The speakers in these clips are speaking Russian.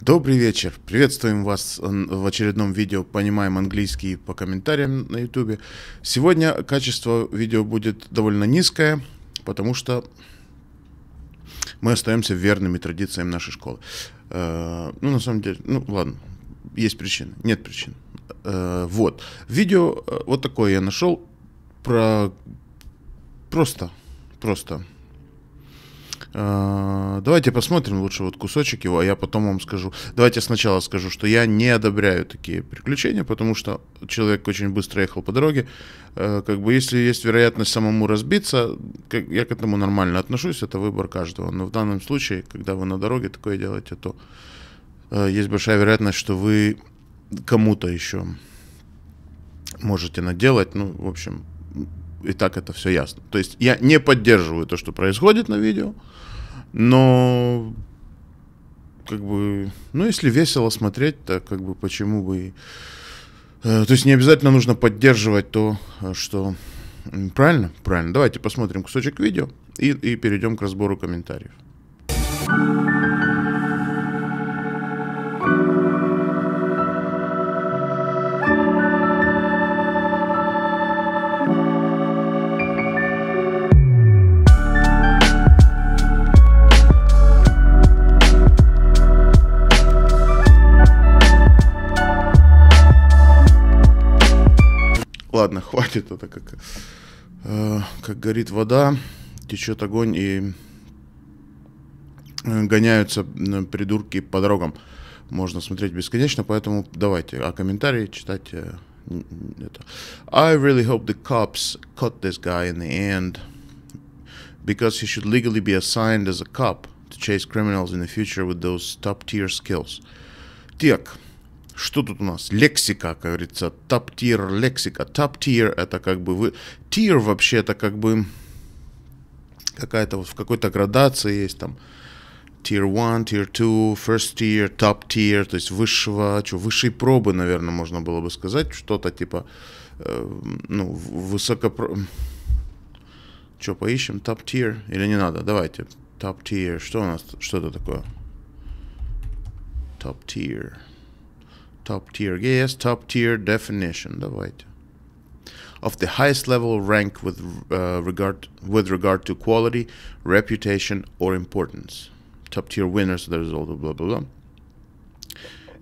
Добрый вечер. Приветствуем вас в очередном видео «Понимаем английский» по комментариям на YouTube. Сегодня качество видео будет довольно низкое, потому что мы остаемся верными традициям нашей школы. Э, ну, на самом деле, ну ладно, есть причины, нет причин. Э, вот. Видео э, вот такое я нашел про... Просто, просто Э, давайте посмотрим лучше вот кусочек его, а я потом вам скажу. Давайте сначала скажу, что я не одобряю такие приключения, потому что человек очень быстро ехал по дороге. Э, как бы если есть вероятность самому разбиться, я к этому нормально отношусь, это выбор каждого. Но в данном случае, когда вы на дороге такое делаете, то э, есть большая вероятность, что вы кому-то еще можете наделать. Ну, в общем, и так это все ясно. То есть я не поддерживаю то, что происходит на видео. Но как бы, ну, если весело смотреть, то как бы почему бы и... Э, то есть не обязательно нужно поддерживать то, э, что... Правильно? Правильно. Давайте посмотрим кусочек видео и, и перейдем к разбору комментариев. Ладно, хватит, это как, э, как горит вода, течет огонь и гоняются придурки по дорогам. Можно смотреть бесконечно, поэтому давайте, а комментарии читать э, это. I really hope the cops caught this guy in the end, because he should legally be assigned as a cop to chase criminals in the future with those top-tier skills. Tiek. Что тут у нас? Лексика, как говорится. Топ-тир лексика. Топ-тир это как бы вы... Тир вообще это как бы... Какая-то вот в какой-то градации есть там tier 1, tier 2, first tier, top tier, то есть высшего, что, высшей пробы, наверное, можно было бы сказать, что-то типа, э, ну, высокопро... Что, поищем top tier или не надо? Давайте. Top tier, что у нас, что это такое? Top tier. Top tier GS, top tier definition, давайте. Of the highest level rank with, uh, regard, with regard to quality, reputation or importance. Top tier winners, The result. the blah blah blah.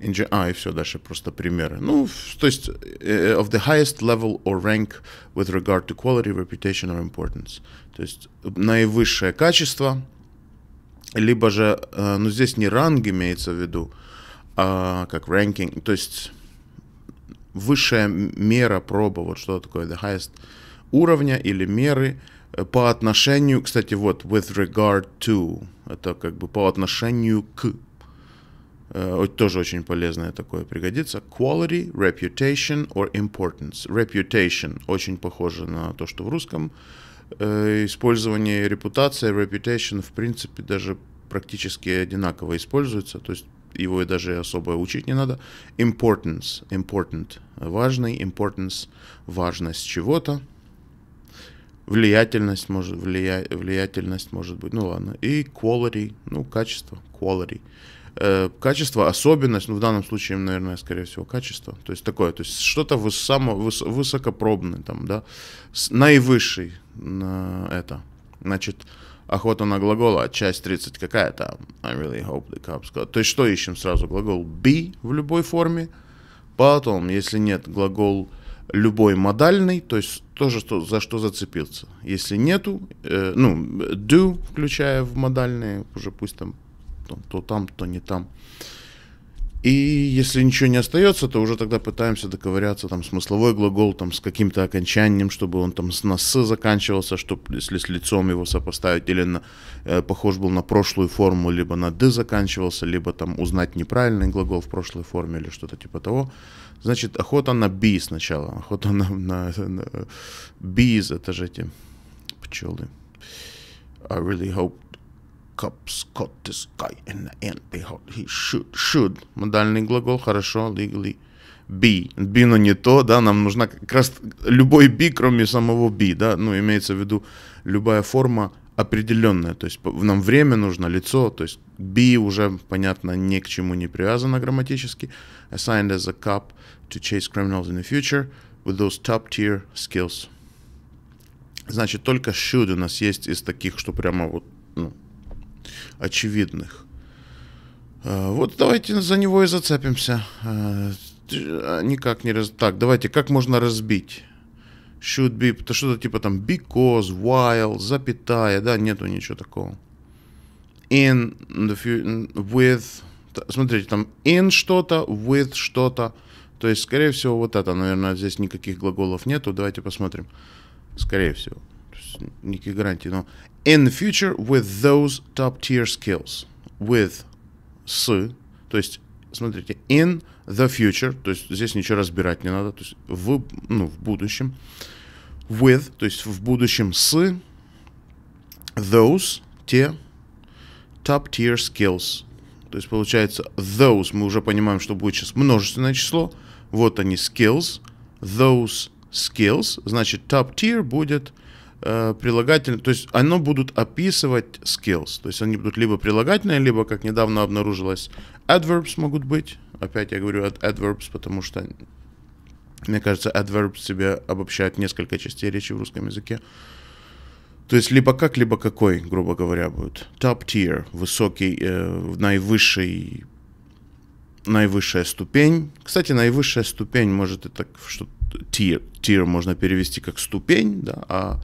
Engi а, и все, дальше просто примеры. Ну, то есть, э, of the highest level or rank with regard to quality, reputation or importance. То есть, наивысшее качество, либо же, э, ну, здесь не ранг имеется в виду, а, как ranking, то есть высшая мера пробы, вот что такое the highest уровня или меры э, по отношению, кстати, вот with regard to, это как бы по отношению к, э, тоже очень полезное такое пригодится. Quality, reputation or importance. Reputation очень похоже на то, что в русском. Э, Использование репутация, reputation в принципе даже практически одинаково используется. То есть его и даже особо учить не надо. Importance, important, важный, importance, важность чего-то. Влиятельность может, влия, влиятельность может быть, ну ладно. И quality, ну качество, quality. Э, качество, особенность, ну в данном случае, наверное, скорее всего, качество. То есть такое, то есть что-то выс, выс, высокопробное там, да. С, наивысший на это. Значит, э, охота на глагола, часть 30 какая то I really hope the cops got... То есть что ищем сразу? Глагол be в любой форме. Потом, если нет, глагол любой модальный, то есть тоже что, за что зацепился. Если нету, э, ну, do, включая в модальные, уже пусть там то, то там, то не там. Э, и если ничего не остается, то уже тогда пытаемся доковыряться там смысловой глагол там с каким-то окончанием, чтобы он там с «с» заканчивался, чтобы если с лицом его сопоставить, или на, э, похож был на прошлую форму, либо на «д» заканчивался, либо там узнать неправильный глагол в прошлой форме или что-то типа того. Значит, охота на «би» сначала, охота на, на, на «биз» — это же эти пчелы. I really hope cops caught this guy in the end. They thought he should. Should. Модальный глагол, хорошо, legally. Be. Be, но не то, да, нам нужна как раз любой be, кроме самого be, да, ну, имеется в виду любая форма определенная, то есть нам время нужно, лицо, то есть be уже, понятно, ни к чему не привязано грамматически. Assigned as a cop to chase criminals in the future with those top-tier skills. Значит, только should у нас есть из таких, что прямо вот очевидных. А, вот давайте за него и зацепимся. А, а, никак не раз... Так, давайте, как можно разбить? Should be, то что-то типа там because, while, запятая, да, нету ничего такого. In, the few, with, смотрите, там in что-то, with что-то. То есть, скорее всего, вот это, наверное, здесь никаких глаголов нету. Давайте посмотрим. Скорее всего никаких гарантии. но in the future with those top tier skills. With с, то есть, смотрите, in the future, то есть здесь ничего разбирать не надо, то есть в, ну, в будущем. With, то есть в будущем с those, те top tier skills. То есть получается those, мы уже понимаем, что будет сейчас множественное число. Вот они skills, those skills, значит top tier будет Э, прилагательные, то есть оно будут описывать skills, то есть они будут либо прилагательные, либо, как недавно обнаружилось, adverbs могут быть. Опять я говорю от adverbs, потому что, мне кажется, adverbs себе обобщают несколько частей речи в русском языке. То есть либо как, либо какой, грубо говоря, будет. Top tier, высокий, э, наивысший, наивысшая ступень. Кстати, наивысшая ступень может это что tier, tier можно перевести как ступень, да, а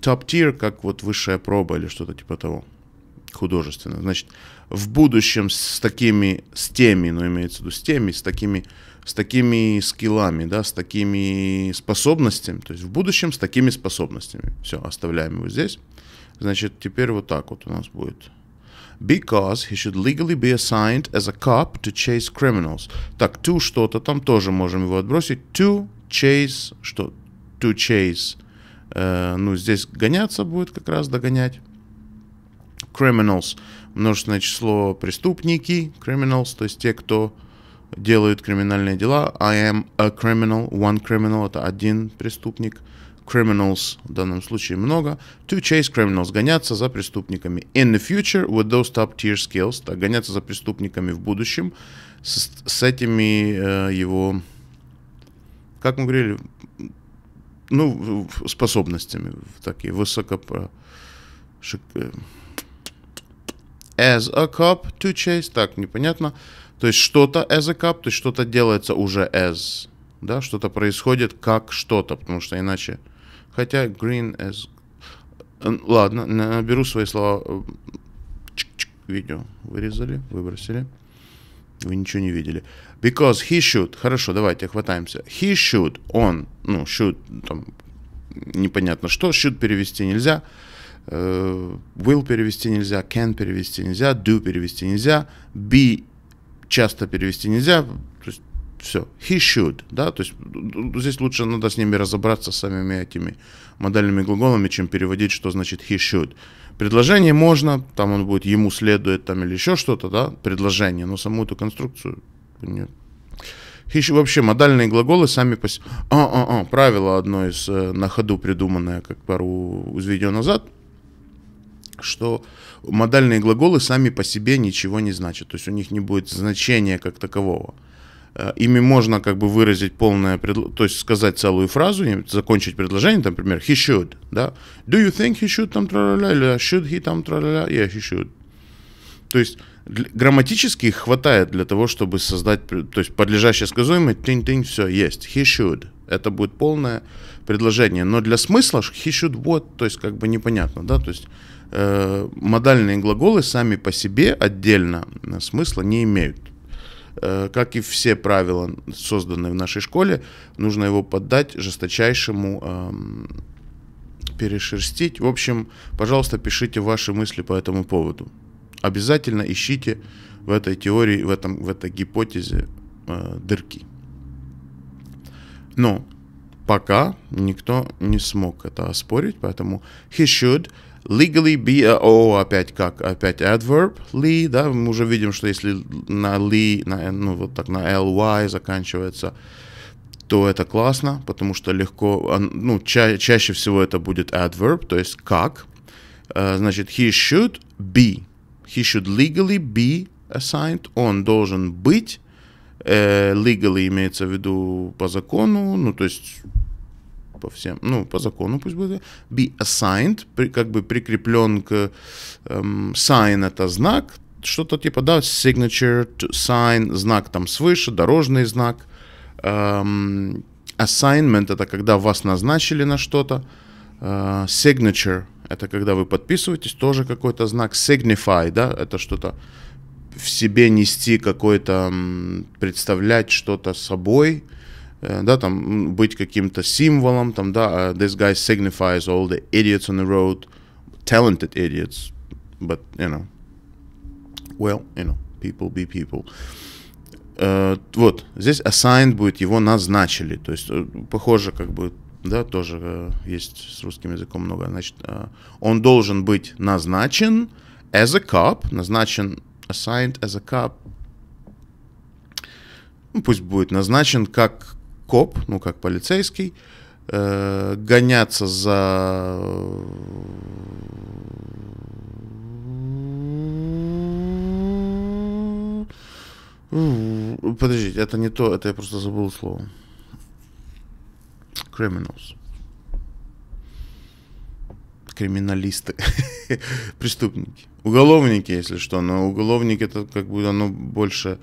топ-тир, как вот высшая проба или что-то типа того художественно. Значит, в будущем с такими, с теми, но ну, имеется в виду с теми, с такими, с такими скиллами, да, с такими способностями, то есть в будущем с такими способностями. Все, оставляем его здесь. Значит, теперь вот так вот у нас будет. Because he should legally be assigned as a cop to chase criminals. Так, to что-то там тоже можем его отбросить. To chase, что? To chase Э, ну, здесь гоняться будет как раз догонять. Criminals, множественное число преступники, criminals, то есть те, кто делают криминальные дела. I am a criminal, one criminal, это один преступник. Criminals в данном случае много. To chase criminals, гоняться за преступниками. In the future, with those top tier skills, так, гоняться за преступниками в будущем. С, с этими э, его, как мы говорили, ну, способностями такие высоко э, Шик... Э, as a cup to chase, так, непонятно. То есть что-то as a cup, то есть что-то делается уже as, да, что-то происходит как что-то, потому что иначе... Хотя green as... Э, ладно, наберу свои слова. Чик -чик, видео вырезали, выбросили. Вы ничего не видели. Because he should. Хорошо, давайте хватаемся. He should. Он. Ну, should. Там, непонятно что. Should перевести нельзя. Э, will перевести нельзя. Can перевести нельзя. Do перевести нельзя. Be часто перевести нельзя. То есть все. He should. Да? То есть здесь лучше надо с ними разобраться, с самими этими модальными глаголами, чем переводить, что значит he should. Предложение можно, там он будет ему следует, там или еще что-то, да, предложение, но саму эту конструкцию нет. Хищ, вообще модальные глаголы сами по себе. А, а, а, правило одно из э, на ходу придуманное, как пару из видео назад, что модальные глаголы сами по себе ничего не значат, то есть у них не будет значения как такового. Э, ими можно как бы выразить полное, то есть сказать целую фразу, закончить предложение, там, например, he should, да, do you think he should там тра ля или should he там тра ля yeah, he should. То есть грамматически их хватает для того, чтобы создать, то есть подлежащее сказуемое, тынь-тынь, все, есть, he should. Это будет полное предложение, но для смысла he should what, то есть как бы непонятно, да, то есть э, модальные глаголы сами по себе отдельно э, смысла не имеют. Э, как и все правила, созданные в нашей школе, нужно его поддать жесточайшему эм, перешерстить. В общем, пожалуйста, пишите ваши мысли по этому поводу. Обязательно ищите в этой теории, в, этом, в этой гипотезе э, дырки. Но пока никто не смог это оспорить, поэтому he should Legally be a O опять как? Опять adverb ли, да, мы уже видим, что если на ли, на, ну вот так на ly заканчивается, то это классно, потому что легко, ну ча чаще всего это будет adverb, то есть как. Э, значит, he should be, he should legally be assigned, он должен быть, э, legally имеется в виду по закону, ну то есть по всем, ну, по закону пусть будет, be assigned, при, как бы прикреплен к эм, sign это знак, что-то типа, да, signature, to sign, знак там свыше, дорожный знак, эм, assignment это когда вас назначили на что-то, э, signature это когда вы подписываетесь, тоже какой-то знак, signify, да, это что-то в себе нести какой-то, представлять что-то собой, Э, да, там быть каким-то символом, там, да, а this guy signifies all the idiots on the road, talented idiots, but, you know, well, you know, people be people. Uh, вот, здесь assigned будет, его назначили, то есть, э, похоже, как бы, да, тоже uh, есть с русским языком много, значит, uh, он должен быть назначен as a cop, назначен, assigned as a cop, ну, пусть будет назначен как коп, ну как полицейский, э, гоняться за Подождите, это не то, это я просто забыл слово. Criminals. Криминалисты. Преступники. Уголовники, если что, но уголовник это как бы оно больше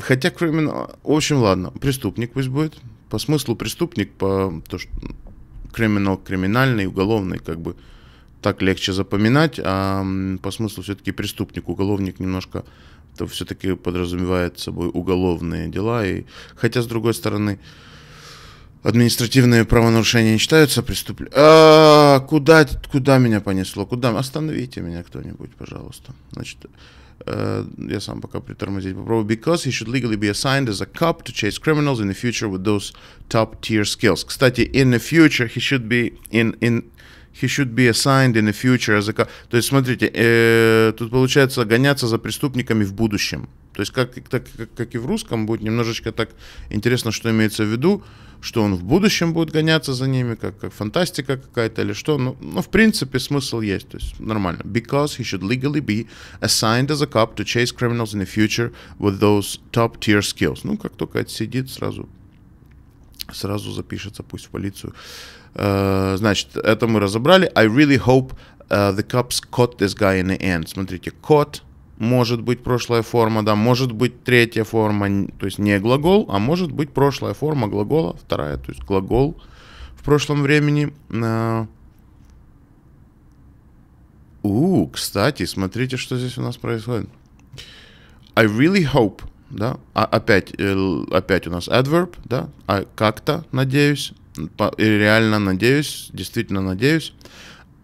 Хотя криминал... Ну, В общем, ладно, преступник пусть будет. По смыслу преступник, по то, что криминал криминальный, уголовный, как бы так легче запоминать, а по смыслу все-таки преступник, уголовник немножко то все-таки подразумевает собой уголовные дела. И, хотя, с другой стороны, административные правонарушения не считаются преступлением. А, куда, куда меня понесло? Куда? Остановите меня кто-нибудь, пожалуйста. Значит, Uh, я сам пока притормозить попробую. Because he should legally be assigned as a cop to chase criminals in the future with those top tier skills. Кстати, in the future he should be in in he should be assigned in the future as a cop. То есть, смотрите, э, тут получается гоняться за преступниками в будущем. То есть, как, так, как, как и в русском, будет немножечко так интересно, что имеется в виду. Э, что он в будущем будет гоняться за ними, как, как фантастика какая-то или что. Ну, ну, в принципе, смысл есть, то есть нормально. Because he should legally be assigned as a cop to chase criminals in the future with those top-tier skills. Ну, как только отсидит, сразу, сразу запишется, пусть в полицию. Uh, значит, это мы разобрали. I really hope uh, the cops caught this guy in the end. Смотрите, caught может быть прошлая форма, да, может быть третья форма, то есть не глагол, а может быть прошлая форма глагола, вторая, то есть глагол в прошлом времени. А. У, кстати, смотрите, что здесь у нас происходит. I really hope, да, а опять, э, опять у нас adverb, да, а как-то надеюсь, реально надеюсь, действительно надеюсь.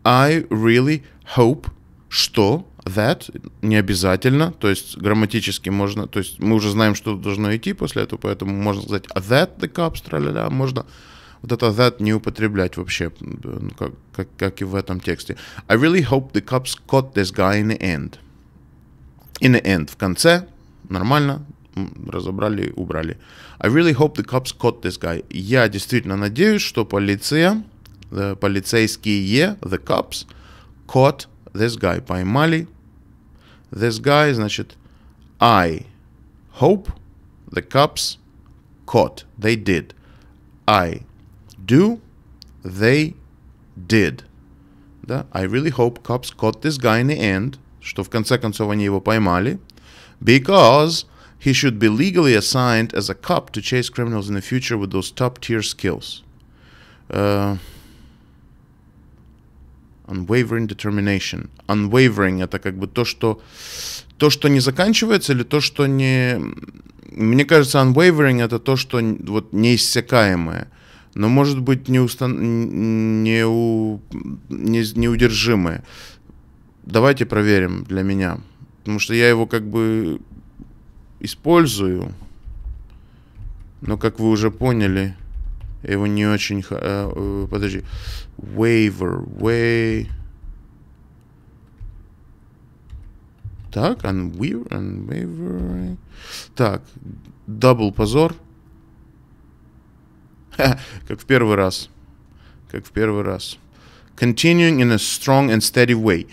I really hope, что that, не обязательно, то есть грамматически можно, то есть мы уже знаем, что должно идти после этого, поэтому можно сказать «А that the cops тра-ля-ля, а можно вот это that не употреблять вообще, ну, как, как, как и в этом тексте. I really hope the cops caught this guy in the end. In the end, в конце, нормально, разобрали, убрали. I really hope the cops caught this guy. Я действительно надеюсь, что полиция, э, полицейские, the cops, caught this guy, поймали this guy, значит, I hope the cops caught. They did. I do. They did. Да? I really hope cops caught this guy in the end. Что в конце концов они его поймали. Because he should be legally assigned as a cop to chase criminals in the future with those top tier skills. Uh, Unwavering determination. Unwavering — это как бы то, что, то, что не заканчивается, или то, что не... Мне кажется, unwavering — это то, что вот неиссякаемое, но, может быть, не устан не у... не... неудержимое. Давайте проверим для меня, потому что я его как бы использую, но, как вы уже поняли, его не очень... Э, э, подожди. Waiver. Way... Так, unweaver, unwavering. Э. Так, дабл позор. как в первый раз. Как в первый раз. Continuing in a strong and steady way.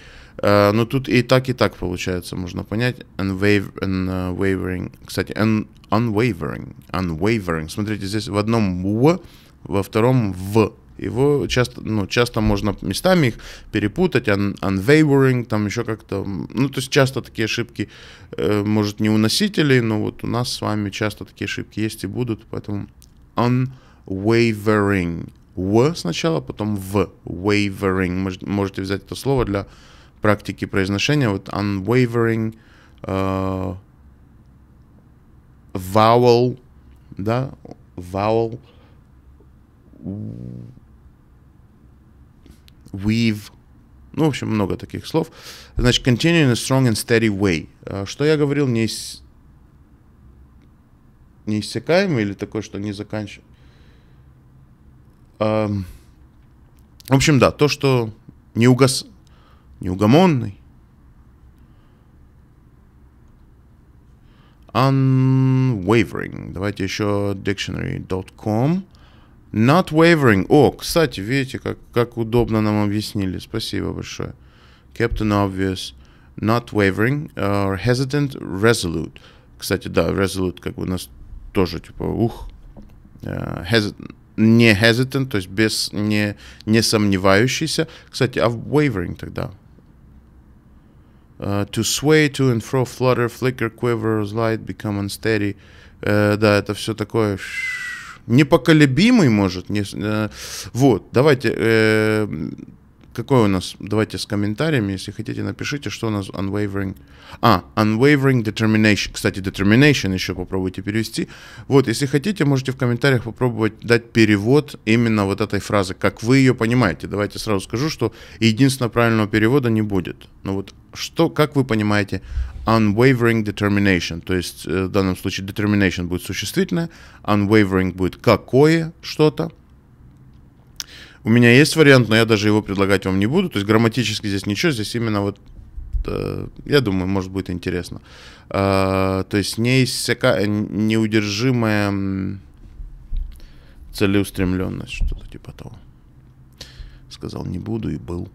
Uh, ну, тут и так, и так получается, можно понять. Unwavering. Кстати, un unwavering, unwavering. Смотрите, здесь в одном «в», во втором «в». Его часто, ну, часто можно местами их перепутать, un, unwavering, там еще как-то, ну, то есть часто такие ошибки, э, может, не у носителей, но вот у нас с вами часто такие ошибки есть и будут, поэтому unwavering, в сначала, потом в, wavering, можете взять это слово для практики произношения, вот unwavering, э, vowel, да, vowel, weave, ну, в общем, много таких слов. Значит, continue in a strong and steady way. А что я говорил, не, ис... не или такое, что не заканчиваем? В общем, да, то, что неугас, угас... неугомонный, Unwavering. Давайте еще dictionary.com. Not wavering. О, кстати, видите, как, как удобно нам объяснили. Спасибо большое. Captain Obvious. Not wavering. Uh, hesitant. Resolute. Кстати, да, resolute как бы у нас тоже типа ух. Uh, э, hesitant не hesitant, то есть без не, не сомневающийся. Кстати, а wavering тогда? Uh, to sway to and fro, flutter, flicker, quiver, slide, become unsteady. Uh, да, это все такое непоколебимый, может. Не, э, вот, давайте. Э, какой у нас? Давайте с комментариями, если хотите, напишите, что у нас unwavering. А, unwavering determination. Кстати, determination еще попробуйте перевести. Вот, если хотите, можете в комментариях попробовать дать перевод именно вот этой фразы, как вы ее понимаете. Давайте сразу скажу, что единственного правильного перевода не будет. Но ну вот что, как вы понимаете, unwavering determination, то есть э, в данном случае determination будет существительное, unwavering будет какое что-то, у меня есть вариант, но я даже его предлагать вам не буду. То есть грамматически здесь ничего, здесь именно вот э, я думаю, может быть интересно. А, то есть неиссяка... Э, неудержимая целеустремленность, что-то типа того. Сказал не буду и был.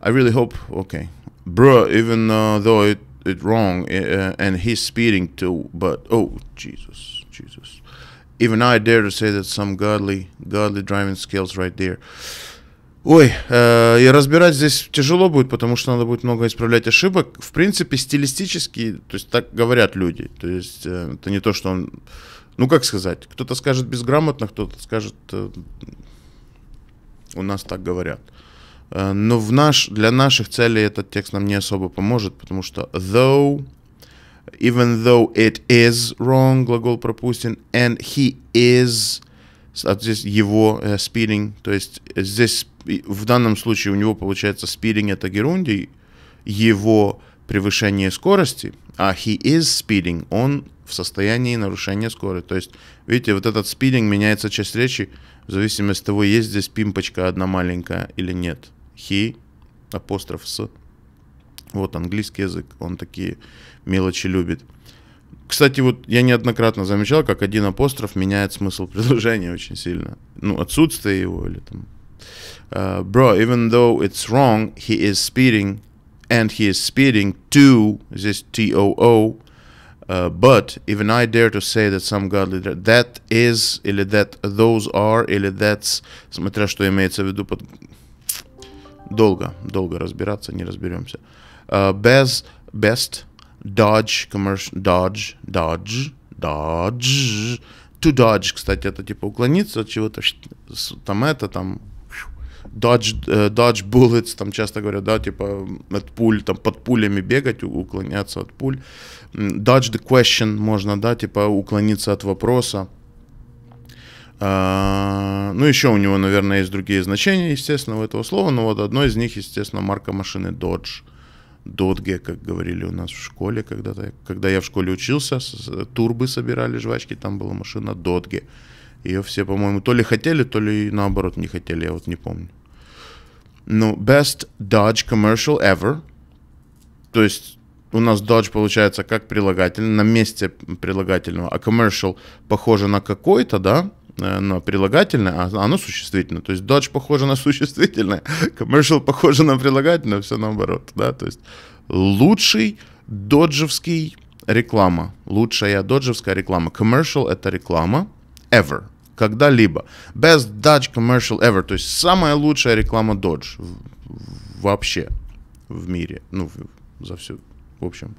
I really hope, okay. Bro, even uh, though it, it wrong uh, and he's speeding too, but oh, Jesus, Jesus even I dare to say that some godly, godly driving skills right there. Ой, э, и разбирать здесь тяжело будет, потому что надо будет много исправлять ошибок. В принципе, стилистически, то есть так говорят люди. То есть э, это не то, что он... Ну, как сказать? Кто-то скажет безграмотно, кто-то скажет... Э, у нас так говорят. Э, но в наш, для наших целей этот текст нам не особо поможет, потому что though even though it is wrong, глагол пропустен, and he is, а здесь его uh, э, speeding, то есть здесь в данном случае у него получается speeding это герундий, его превышение скорости, а he is speeding, он в состоянии нарушения скорости. То есть, видите, вот этот спидинг меняется часть речи в зависимости от того, есть здесь пимпочка одна маленькая или нет. He, апостроф с, вот английский язык, он такие мелочи любит. Кстати, вот я неоднократно замечал, как один апостроф меняет смысл предложения очень сильно. Ну, отсутствие его или там... Uh, bro, even though it's wrong, he is speeding, and he is speeding to, здесь T-O-O, uh, а, but even I dare to say that some godly... That is, или that those are, или that's... Смотря что имеется в виду под... Долго, долго разбираться, не разберемся. Uh, Э, без, best, dodge, commercial, dodge, dodge, dodge. To dodge, кстати, это типа уклониться от чего-то, там это, там dodge, э, dodge bullets, там часто говорят, да, типа от пуль, там под пулями бегать, уклоняться от пуль. Dodge the question можно, да, типа уклониться от вопроса. А, ну, еще у него, наверное, есть другие значения, естественно, у этого слова, но вот одно из них, естественно, марка машины Dodge дотге, как говорили у нас в школе когда-то. Когда я в школе учился, турбы собирали жвачки, там была машина дотге. Ее все, по-моему, то ли хотели, то ли наоборот не хотели, я вот не помню. Ну, best Dodge commercial ever. То есть у нас Dodge получается как прилагательный, на месте прилагательного, а commercial похоже на какой-то, да? Э, но прилагательное, а оно существительное. То есть Dodge похоже на существительное, commercial похоже на прилагательное, все наоборот, да, то есть лучший доджевский реклама, лучшая доджевская реклама. Commercial — это реклама ever, когда-либо. Best Dodge commercial ever, то есть самая лучшая реклама Dodge вообще в мире, ну, за все, в общем,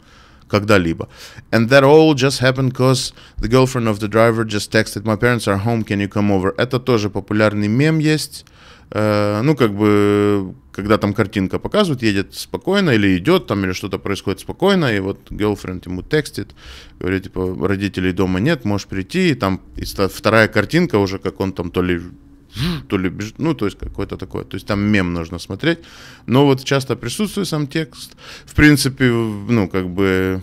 когда-либо. And that all just happened because the girlfriend of the driver just texted my parents are home, can you come over? Это тоже популярный мем есть. Э, ну, как бы, когда там картинка показывают, едет спокойно или идет там, или что-то происходит спокойно, и вот girlfriend ему текстит, говорит, типа, родителей дома нет, можешь прийти, и там и вторая картинка уже, как он там то ли то ли ну, то есть какое-то такое. То есть там мем нужно смотреть. Но вот часто присутствует сам текст. В принципе, ну, как бы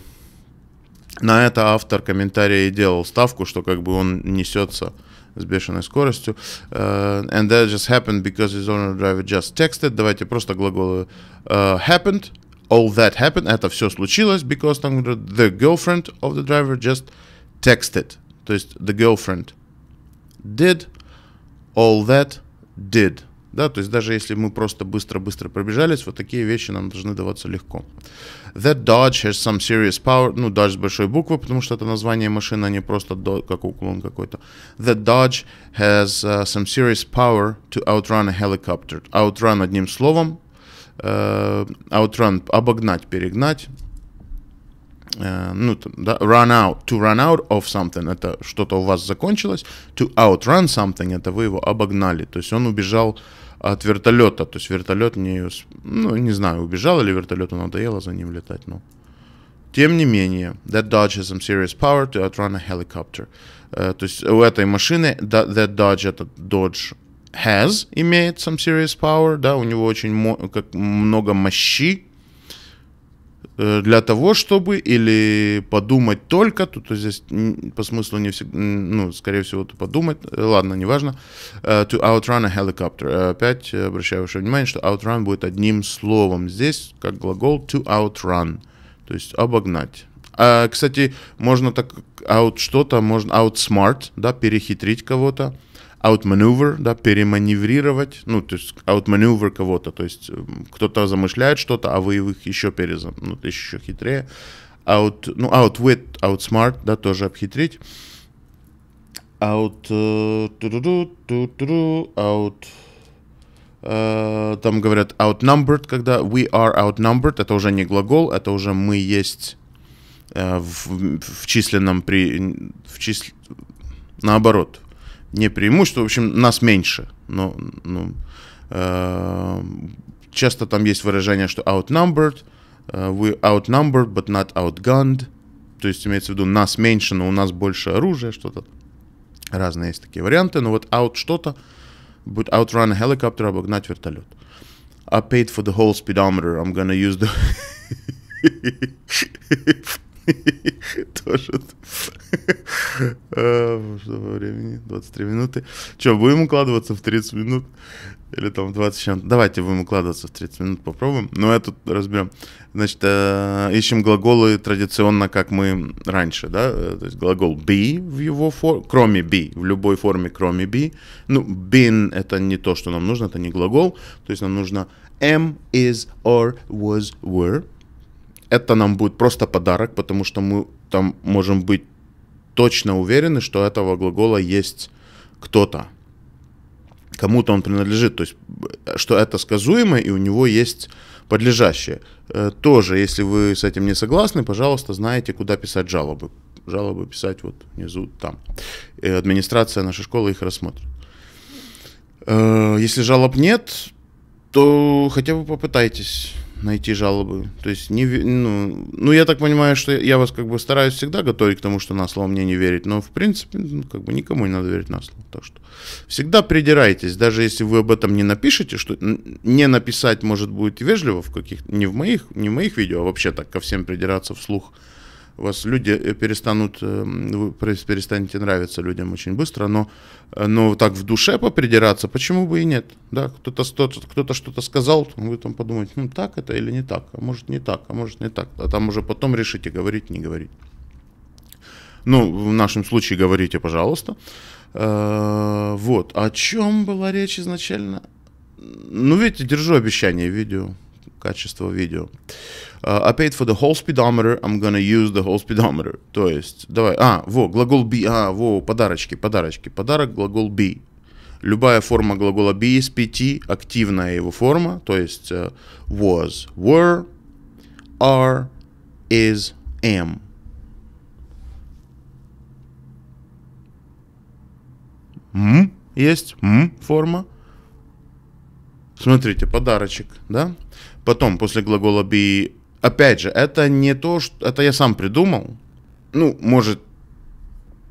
на это автор комментария и делал ставку, что как бы он несется с бешеной скоростью. Uh, and that just happened because his owner driver just texted. Давайте просто глаголы uh, э, happened, all that happened. Это все случилось because там the girlfriend of the driver just texted. То есть the girlfriend did all that did. Да, то есть даже если мы просто быстро-быстро пробежались, вот такие вещи нам должны даваться легко. That Dodge has some serious power. Ну, Dodge с большой буквы, потому что это название машины, а не просто до, как уклон какой-то. That Dodge has uh, some serious power to outrun a helicopter. Outrun одним словом. Uh, outrun – обогнать, перегнать. Э, ну, там, да, run out, to run out of something, это что-то у вас закончилось, to outrun something, это вы его обогнали, то есть он убежал от вертолета, то есть вертолет не, ну, не знаю, убежал или вертолету надоело за ним летать, но... Тем не менее, that Dodge has some serious power to outrun a helicopter. Uh, то есть у этой машины that, that Dodge, этот Dodge has, имеет some serious power, да, у него очень мо- как много мощи, Э, для того, чтобы или подумать только, тут то здесь по смыслу не всегда, ну, скорее всего, то подумать, э, ладно, неважно, uh, to outrun a helicopter. Опять обращаю ваше внимание, что outrun будет одним словом здесь, как глагол to outrun, то есть обогнать. А, кстати, можно так out что-то, можно outsmart, да, перехитрить кого-то outmaneuver, да, переманеврировать, ну, то есть outmaneuver кого-то, то есть эм, кто-то замышляет что-то, а вы их еще перезам, ну, еще хитрее, out, ну, outwit, outsmart, да, тоже обхитрить, out, out, э, э, там говорят outnumbered, когда we are outnumbered, это уже не глагол, это уже мы есть э, в, в численном при в числе, наоборот не преимущество, в общем, нас меньше. Но, ну, э, часто там есть выражение, что outnumbered, we э, outnumbered, but not outgunned. То есть имеется в виду нас меньше, но у нас больше оружия, что-то. Разные есть такие варианты, но вот out что-то будет outrun a helicopter, обогнать вертолет. I paid for the whole speedometer, I'm gonna use the... Тоже. А, что по времени? 23 минуты. Че, будем укладываться в 30 минут? Или там 20 чем Давайте будем укладываться в 30 минут, попробуем. Но ну, это разберем. Значит, э, ищем глаголы традиционно, как мы раньше, да? Э, то есть глагол be в его форме, кроме be, в любой форме, кроме be. Ну, been — это не то, что нам нужно, это не глагол. То есть нам нужно am, is, or, was, were — это нам будет просто подарок, потому что мы там можем быть точно уверены, что этого глагола есть кто-то. Кому-то он принадлежит, то есть э, что это сказуемое и у него есть подлежащее. Э, тоже, если вы с этим не согласны, пожалуйста, знаете, куда писать жалобы. Жалобы писать вот внизу там. И администрация нашей школы их рассмотрит. Э, если жалоб нет, то хотя бы попытайтесь найти жалобы. То есть, не, ну, ну, я так понимаю, что я вас как бы стараюсь всегда готовить к тому, что на слово мне не верить, но в принципе, ну, как бы никому не надо верить на слово. Так что всегда придирайтесь, даже если вы об этом не напишете, что не написать может будет вежливо в каких не в моих, не в моих видео, а вообще так ко всем придираться вслух – вас люди э, перестанут, э, вы перестанете нравиться людям очень быстро, но, э, но так в душе попридираться, почему бы и нет? Да, кто-то кто, -то, кто -то что-то сказал, вы там подумаете, ну так это или не так, а может не так, а может не так, а там уже потом решите, говорить, не говорить. Ну, в нашем случае говорите, пожалуйста. Вот, о чем была речь изначально? Ну, видите, держу обещание видео качество видео. Uh, I paid for the whole speedometer, I'm gonna use the whole speedometer. То есть, давай, а, во, глагол be, а, во, подарочки, подарочки. Подарок, глагол be. Любая форма глагола be из пяти, активная его форма, то есть uh, was, were, are, is, am. М есть м форма. Смотрите, подарочек, да? Потом, после глагола be, опять же, это не то, что... Это я сам придумал. Ну, может,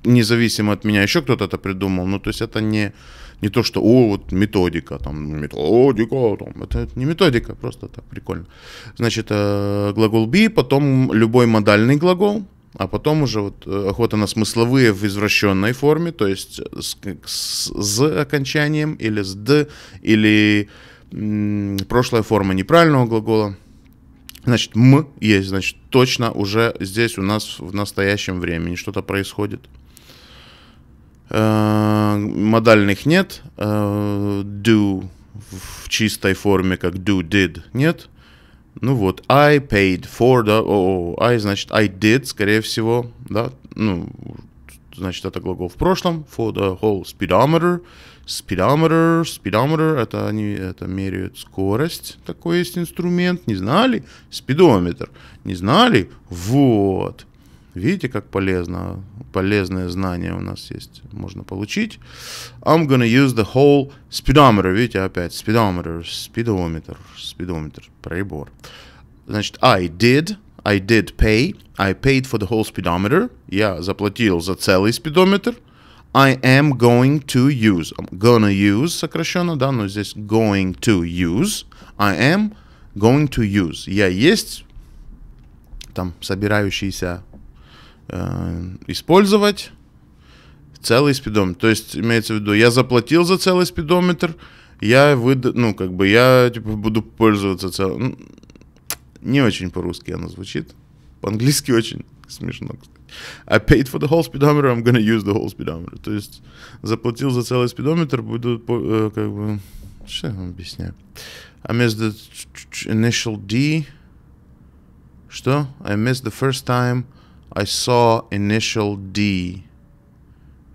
независимо от меня еще кто-то это придумал. но то есть это не, не то, что, о, вот методика, там, методика, там. Это не методика, просто так, прикольно. Значит, э, глагол be, потом любой модальный глагол, а потом уже вот э, охота на смысловые в извращенной форме, то есть с, с, с окончанием или с д, или прошлая форма неправильного глагола. Значит, «м» есть, значит, точно уже здесь у нас в настоящем времени что-то происходит. Э, модальных нет. Э, do в чистой форме, как do, did, нет. Ну вот, I paid for, да, о, oh, I, значит, I did, скорее всего, да, ну, значит, это глагол в прошлом, for the whole speedometer, Speedometer, speedometer, это они это меряют скорость, такой есть инструмент, не знали? Спидометр, не знали? Вот. Видите, как полезно, полезное знание у нас есть, можно получить. I'm gonna use the whole speedometer, видите, опять speedometer, спидометр, спидометр, прибор. Значит, I did, I did pay, I paid for the whole speedometer, я заплатил за целый спидометр, I am going to use. I'm gonna use сокращенно, да, но здесь going to use. I am going to use. Я есть там собирающийся э, использовать целый спидометр. То есть имеется в виду, я заплатил за целый спидометр, я выда, ну как бы я типа буду пользоваться целым. Не очень по-русски оно звучит, по-английски очень смешно. Кстати. I paid for the whole speedometer, I'm gonna use the whole speedometer. То есть заплатил за целый спидометр, буду как бы... Что я вам объясняю? I missed the initial D. Что? I missed the first time I saw initial D.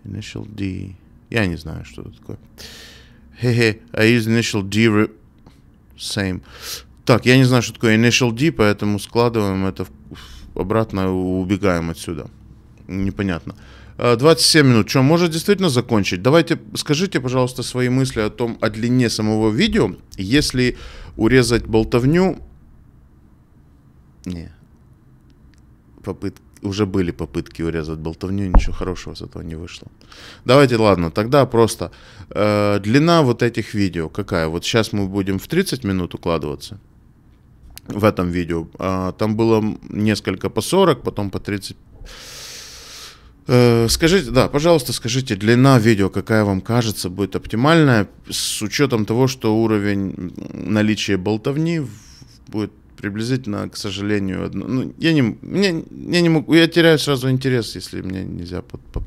Initial D. Я не знаю, что это такое. Хе-хе, I use initial D... Re... Same. Так, я не знаю, что такое initial D, поэтому складываем это в обратно убегаем отсюда. Непонятно. 27 э, минут. Что, может действительно закончить? Давайте скажите, пожалуйста, свои мысли о том, о длине самого видео. Если урезать болтовню... Не. Попытки уже были попытки урезать болтовню, ничего хорошего с этого не вышло. Давайте, ладно, тогда просто э, длина вот этих видео какая? Вот сейчас мы будем в 30 минут укладываться в этом видео. А, там было несколько по 40, потом по 30. Э, скажите, да, пожалуйста, скажите, длина видео, какая вам кажется, будет оптимальная, с учетом того, что уровень наличия болтовни будет приблизительно, к сожалению, ну, я не, мне, я не могу, я теряю сразу интерес, если мне нельзя под, под,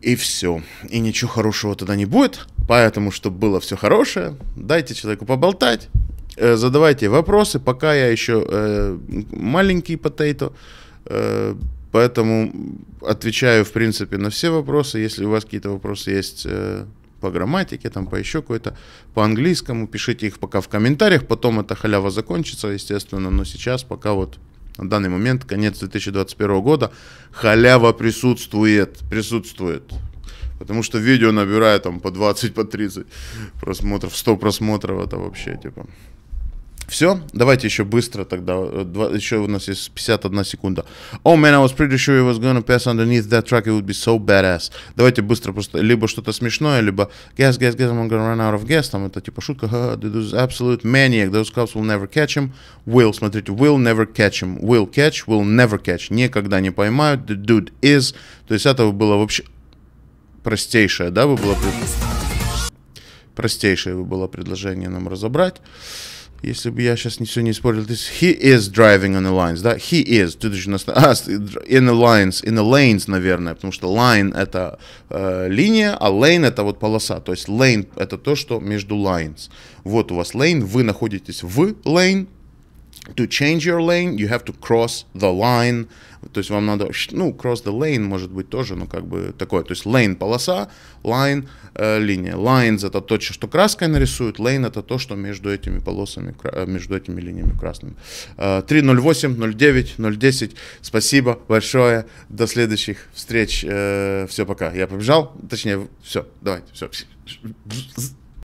и все. И ничего хорошего тогда не будет. Поэтому, чтобы было все хорошее, дайте человеку поболтать, Э, задавайте вопросы, пока я еще э, маленький потейто, э, поэтому отвечаю, в принципе, на все вопросы. Если у вас какие-то вопросы есть по грамматике, там по еще какой-то, по английскому, пишите их пока в комментариях, потом эта халява закончится, естественно, но сейчас пока вот на данный момент, конец 2021 года, халява присутствует, присутствует. Потому что видео набирает там по 20, по 30 просмотров, 100 просмотров, это вообще типа... Все, давайте еще быстро тогда. Э, два, еще у нас есть 51 секунда. Oh man, I was pretty sure he was gonna pass underneath that track, it would be so badass. Давайте быстро просто либо что-то смешное, либо gas, gas, gas, I'm gonna run out of gas. Там это типа шутка. This is absolute maniac. Those cops will never catch him. Will, смотрите, will never catch him. Will catch, will never catch. Никогда не поймают. The dude is. То есть этого было вообще простейшее, да, бы было... Простейшее бы было предложение нам разобрать. Если бы я сейчас ничего не испортил, то есть he is driving on the lines, да? He is. Тут же у нас а, in the lines, in the lanes, наверное, потому что line это э, линия, а lane это вот полоса. То есть lane это то, что между lines. Вот у вас lane, вы находитесь в lane, to change your lane, you have to cross the line. То есть вам надо, ну, cross the lane может быть тоже, ну, как бы такое. То есть lane – полоса, line э, линия. Lines – это то, что краской нарисуют, lane – это то, что между этими полосами, э, между этими линиями красными. Э, 3.08, 09, 010. Спасибо большое. До следующих встреч. Э, все, пока. Я побежал. Точнее, все, давайте, все.